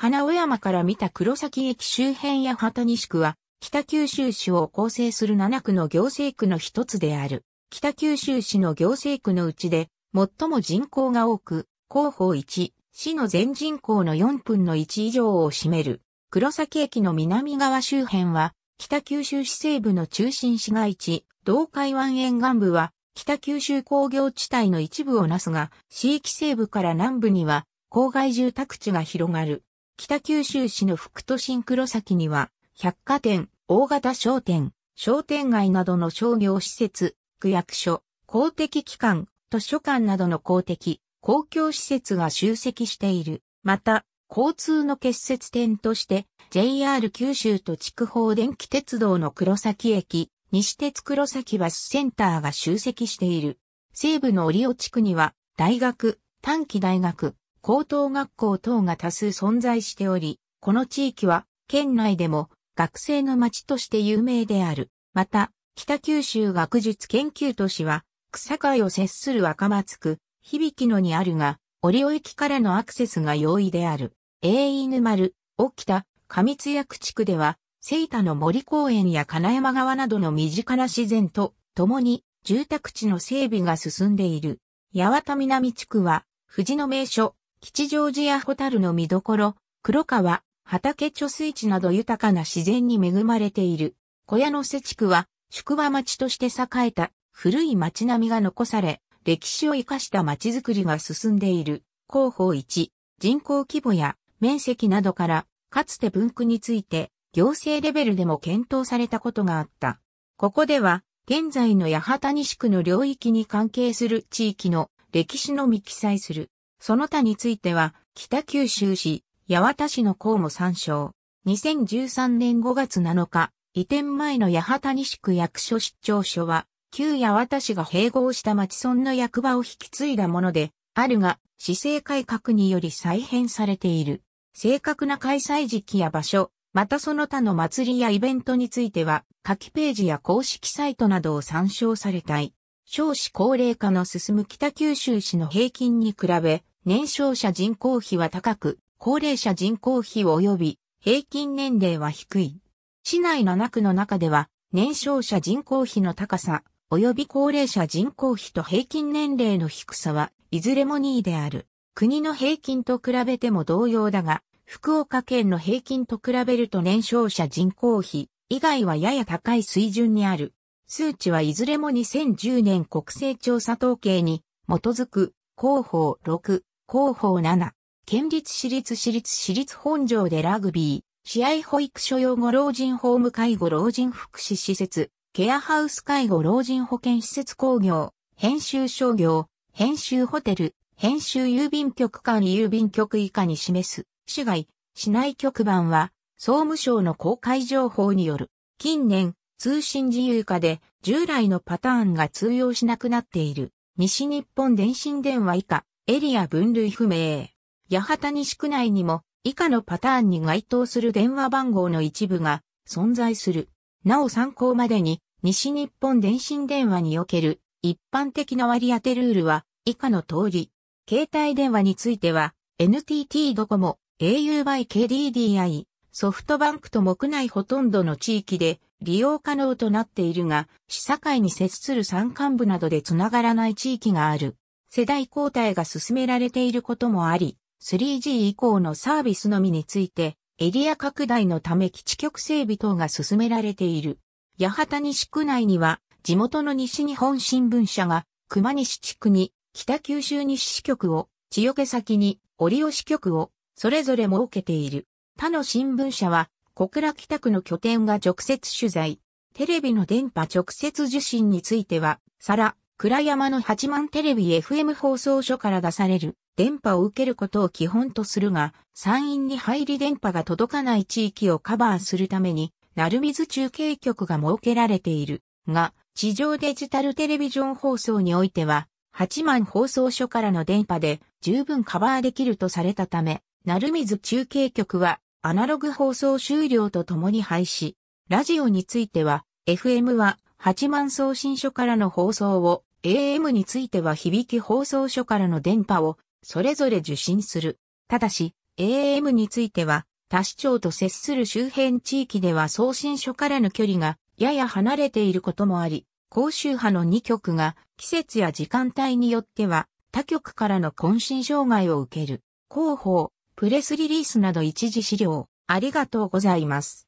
花尾山から見た黒崎駅周辺や畑西区は、北九州市を構成する7区の行政区の一つである。北九州市の行政区のうちで、最も人口が多く、広報1、市の全人口の4分の1以上を占める。黒崎駅の南側周辺は、北九州市西部の中心市街地、道海湾沿岸部は、北九州工業地帯の一部をなすが、市域西部から南部には、郊外住宅地が広がる。北九州市の副都心黒崎には、百貨店、大型商店、商店街などの商業施設、区役所、公的機関、図書館などの公的、公共施設が集積している。また、交通の結節点として、JR 九州と筑豊電気鉄道の黒崎駅、西鉄黒崎バスセンターが集積している。西部の折尾地区には、大学、短期大学、高等学校等が多数存在しており、この地域は県内でも学生の町として有名である。また、北九州学術研究都市は、草海を接する若松区、響野にあるが、折尾駅からのアクセスが容易である。永犬丸、沖田、上津役地区では、聖太の森公園や金山川などの身近な自然と共に住宅地の整備が進んでいる。八幡南地区は、富士の名所、吉祥寺やホタルの見どころ、黒川、畑貯水池など豊かな自然に恵まれている。小屋の瀬地区は宿場町として栄えた古い町並みが残され、歴史を生かした町づくりが進んでいる。広報1、人口規模や面積などから、かつて分区について行政レベルでも検討されたことがあった。ここでは、現在の八幡西区の領域に関係する地域の歴史のみ記載する。その他については、北九州市、八幡市の項も参照。2013年5月7日、移転前の八幡西区役所出張所は、旧八幡市が併合した町村の役場を引き継いだもので、あるが、市政改革により再編されている。正確な開催時期や場所、またその他の祭りやイベントについては、書記ページや公式サイトなどを参照されたい。少子高齢化の進む北九州市の平均に比べ、年少者人口比は高く、高齢者人口比及び平均年齢は低い。市内7区の中では、年少者人口比の高さ、及び高齢者人口比と平均年齢の低さは、いずれも2位である。国の平均と比べても同様だが、福岡県の平均と比べると年少者人口比以外はやや高い水準にある。数値はいずれも2010年国勢調査統計に基づく広報6広報7、県立私立私立私立本庄でラグビー、試合保育所養護老人ホーム介護老人福祉施設、ケアハウス介護老人保健施設工業、編集商業、編集ホテル、編集郵便局間郵便局以下に示す、市外、市内局番は、総務省の公開情報による。近年、通信自由化で従来のパターンが通用しなくなっている。西日本電信電話以下、エリア分類不明。八幡西区内にも以下のパターンに該当する電話番号の一部が存在する。なお参考までに西日本電信電話における一般的な割り当てルールは以下の通り。携帯電話については NTT ドコモ、au by KDDI、ソフトバンクとも区内ほとんどの地域で利用可能となっているが、市境に接する山間部などでつながらない地域がある。世代交代が進められていることもあり、3G 以降のサービスのみについて、エリア拡大のため基地局整備等が進められている。八幡西区内には、地元の西日本新聞社が、熊西地区に、北九州西支局を、千代先に、折尾支局を、それぞれ設けている。他の新聞社は、小倉北区の拠点が直接取材。テレビの電波直接受信については、さら、暗山の八幡テレビ FM 放送所から出される電波を受けることを基本とするが、山陰に入り電波が届かない地域をカバーするために、鳴水中継局が設けられているが、地上デジタルテレビジョン放送においては、八幡放送所からの電波で十分カバーできるとされたため、鳴水中継局はアナログ放送終了とともに廃止。ラジオについては、FM は八幡送信所からの放送を AM については響き放送所からの電波をそれぞれ受信する。ただし、AM については、他市町と接する周辺地域では送信所からの距離がやや離れていることもあり、高周波の2局が季節や時間帯によっては他局からの渾身障害を受ける。広報、プレスリリースなど一時資料、ありがとうございます。